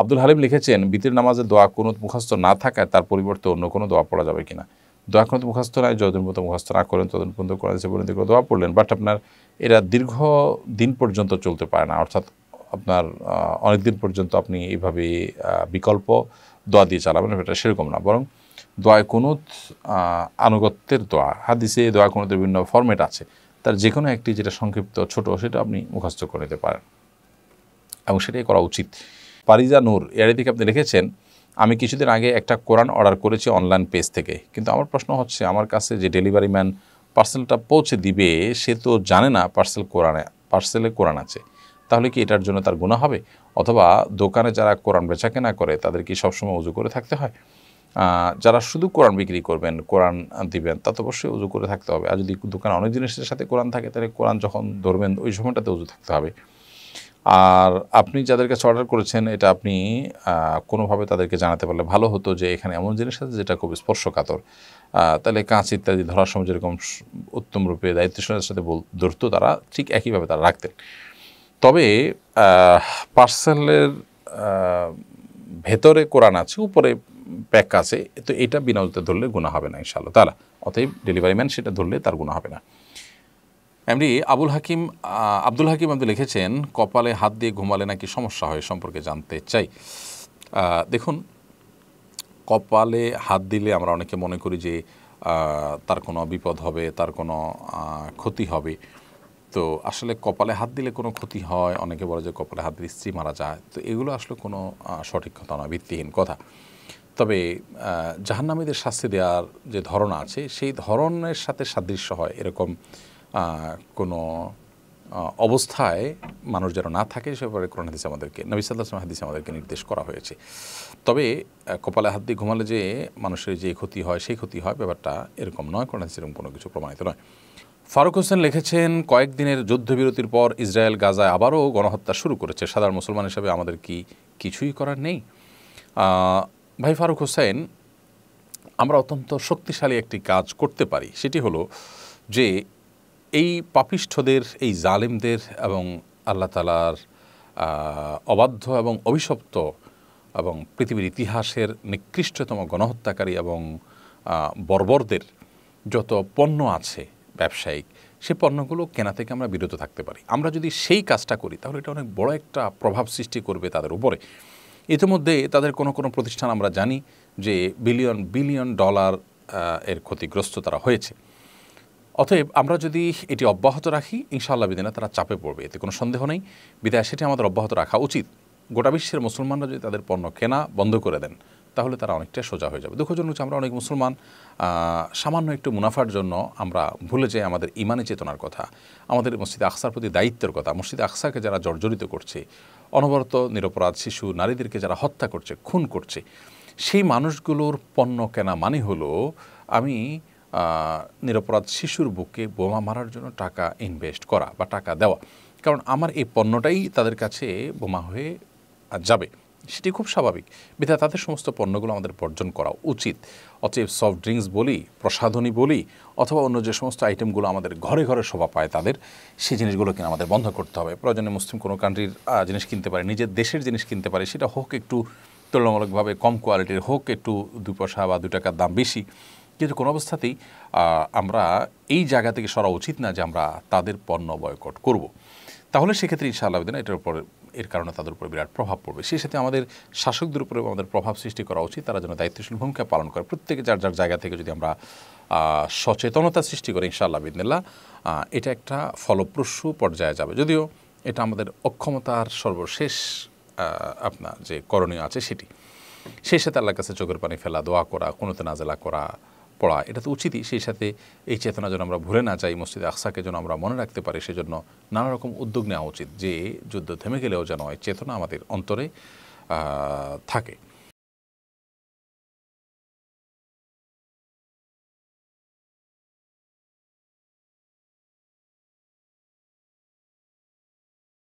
আব্দুল হালিম লিখেছেন বিতির নামাজে দোয়া কোনো মুখস্থ না থাকায় তার পরিবর্তে অন্য কোনো দোয়া পড়া যাবে কিনা দোয়া কোনো মুখস্থ নয় যতদিন পর্যন্ত মুখস্থ না করেন ততদিন পর্যন্ত কোরআন যাচ্ছে পর্যন্ত দোয়া পড়লেন বাট আপনার এরা দীর্ঘ দিন পর্যন্ত চলতে পারে না অর্থাৎ আপনার অনেক দিন পর্যন্ত আপনি এইভাবে বিকল্প দোয়া দিয়ে চালাবেন এটা সেরকম না বরং দোয়া কোনো আনুগত্যের দোয়া হাদিসে দোয়া কোনুতের বিভিন্ন ফর্মেট আছে তার যে কোনো একটি যেটা সংক্ষিপ্ত ছোট সেটা আপনি মুখস্থ করে নিতে পারেন এবং সেটাই করা উচিত পারিজা নূর এর থেকে আপনি লিখেছেন আমি কিছুদিন আগে একটা কোরআন অর্ডার করেছি অনলাইন পেজ থেকে কিন্তু আমার প্রশ্ন হচ্ছে আমার কাছে যে ডেলিভারি ম্যান পার্সেলটা পৌঁছে দিবে সে তো জানে না পার্সেল কোরআনে পার্সেলে কোরআন আছে তাহলে কি এটার জন্য তার গুণা হবে অথবা দোকানে যারা কোরআন বেচা কেনা করে তাদের কি সবসময় উজু করে থাকতে হয় যারা শুধু কোরআন বিক্রি করবেন কোরআন দিবেন তা তো অবশ্যই উজু করে থাকতে হবে আর যদি দোকানে অনেক জিনিসের সাথে কোরআন থাকে তাহলে কোরআন যখন ধরবেন ওই সময়টাতে উজু থাকতে হবে আর আপনি যাদের কাছে অর্ডার করেছেন এটা আপনি কোনোভাবে তাদেরকে জানাতে পারলে ভালো হতো যে এখানে এমন জিনিস আছে যেটা খুব স্পর্শকাতর তাহলে কাঁচ ইত্যাদি ধরার সময় যেরকম উত্তম রূপে দায়িত্বশীলতার সাথে ধরতো তারা ঠিক একইভাবে তারা রাখতেন তবে পার্সেলের ভেতরে কোরআন আছে উপরে প্যাক আছে তো এটা বিনা ধরলে গুণা হবে না ইনশাল্লাহ তারা অতএব ডেলিভারি ম্যান সেটা ধরলে তার গুণা হবে না এমডি আবুল হাকিম আব্দুল হাকিম আপনি লিখেছেন কপালে হাত দিয়ে ঘুমালে নাকি সমস্যা হয় সম্পর্কে জানতে চাই দেখুন কপালে হাত দিলে আমরা অনেকে মনে করি যে তার কোনো বিপদ হবে তার কোনো ক্ষতি হবে তো আসলে কপালে হাত দিলে কোনো ক্ষতি হয় অনেকে বলে যে কপালে হাত দিলে স্ত্রী মারা যায় তো এগুলো আসলে কোনো সঠিক কথা নয় ভিত্তিহীন কথা তবে জাহান্নামীদের শাস্তি দেওয়ার যে ধরন আছে সেই ধরনের সাথে সাদৃশ্য হয় এরকম কোনো অবস্থায় মানুষ যেন না থাকে সে ব্যাপারে কোরআন হাদিস আমাদেরকে নবী সাল্লাহ হাদিস আমাদেরকে নির্দেশ করা হয়েছে তবে কপালে হাত দিয়ে ঘুমালে যে মানুষের যে ক্ষতি হয় সেই ক্ষতি হয় ব্যাপারটা এরকম নয় কোরআন হাদিস এরকম কোনো কিছু প্রমাণিত নয় ফারুক হোসেন লিখেছেন কয়েকদিনের যুদ্ধবিরতির পর ইসরায়েল গাজায় আবারও গণহত্যা শুরু করেছে সাধারণ মুসলমান হিসাবে আমাদের কি কিছুই করার নেই ভাই ফারুক হোসেন আমরা অত্যন্ত শক্তিশালী একটি কাজ করতে পারি সেটি হলো যে এই পাপিষ্ঠদের এই জালেমদের এবং আল্লাহ তালার অবাধ্য এবং অভিশপ্ত এবং পৃথিবীর ইতিহাসের নিকৃষ্টতম গণহত্যাকারী এবং বর্বরদের যত পণ্য আছে ব্যবসায়িক সে পণ্যগুলো কেনা থেকে আমরা বিরত থাকতে পারি আমরা যদি সেই কাজটা করি তাহলে এটা অনেক বড় একটা প্রভাব সৃষ্টি করবে তাদের উপরে ইতিমধ্যে তাদের কোনো কোনো প্রতিষ্ঠান আমরা জানি যে বিলিয়ন বিলিয়ন ডলার এর ক্ষতিগ্রস্ত তারা হয়েছে অতএব আমরা যদি এটি অব্যাহত রাখি ইনশাআল্লাহ বিদিনা তারা চাপে পড়বে এতে কোনো সন্দেহ নেই বিদায় সেটি আমাদের অব্যাহত রাখা উচিত গোটা বিশ্বের মুসলমানরা যদি তাদের পণ্য কেনা বন্ধ করে দেন তাহলে তারা অনেকটা সোজা হয়ে যাবে দুঃখজনক হচ্ছে আমরা অনেক মুসলমান সামান্য একটু মুনাফার জন্য আমরা ভুলে যাই আমাদের ইমানে চেতনার কথা আমাদের মসজিদ আকসার প্রতি দায়িত্বের কথা মসজিদ আকসাকে যারা জর্জরিত করছে অনবরত নিরপরাধ শিশু নারীদেরকে যারা হত্যা করছে খুন করছে সেই মানুষগুলোর পণ্য কেনা মানে হলো আমি নিরপরাধ শিশুর বুকে বোমা মারার জন্য টাকা ইনভেস্ট করা বা টাকা দেওয়া কারণ আমার এই পণ্যটাই তাদের কাছে বোমা হয়ে যাবে সেটি খুব স্বাভাবিক বিধায় তাদের সমস্ত পণ্যগুলো আমাদের বর্জন করা উচিত অতএব সফট ড্রিঙ্কস বলি প্রসাধনী বলি অথবা অন্য যে সমস্ত আইটেমগুলো আমাদের ঘরে ঘরে শোভা পায় তাদের সেই জিনিসগুলো কিনা আমাদের বন্ধ করতে হবে প্রয়োজনে মুসলিম কোনো কান্ট্রির জিনিস কিনতে পারে নিজের দেশের জিনিস কিনতে পারে সেটা হোক একটু তুলনামূলকভাবে কম কোয়ালিটির হোক একটু দু পয়সা বা দু টাকার দাম বেশি কিন্তু কোনো অবস্থাতেই আমরা এই জায়গা থেকে সরা উচিত না যে আমরা তাদের পণ্য বয়কট করব। তাহলে সেক্ষেত্রে ইনশাআল্লাহ দিন এটার উপর এর কারণে তাদের উপর বিরাট প্রভাব পড়বে সেই সাথে আমাদের শাসকদের উপরে আমাদের প্রভাব সৃষ্টি করা উচিত তারা যেন দায়িত্বশীল ভূমিকা পালন করে প্রত্যেকে যার যার জায়গা থেকে যদি আমরা সচেতনতা সৃষ্টি করে ইনশাআল্লাহ বিদিনাল্লাহ এটা একটা ফলপ্রসূ পর্যায়ে যাবে যদিও এটা আমাদের অক্ষমতার সর্বশেষ আপনার যে করণীয় আছে সেটি সেই সাথে আল্লাহর কাছে চোখের পানি ফেলা দোয়া করা কোনোতে নাজেলা করা পড়া এটা তো উচিতই সেই সাথে এই চেতনা যেন আমরা ভুলে না যাই মসজিদ আকসাকে যেন আমরা মনে রাখতে পারি সেজন্য নানা রকম উদ্যোগ নেওয়া উচিত যে যুদ্ধ থেমে গেলেও যেন এই চেতনা আমাদের অন্তরে থাকে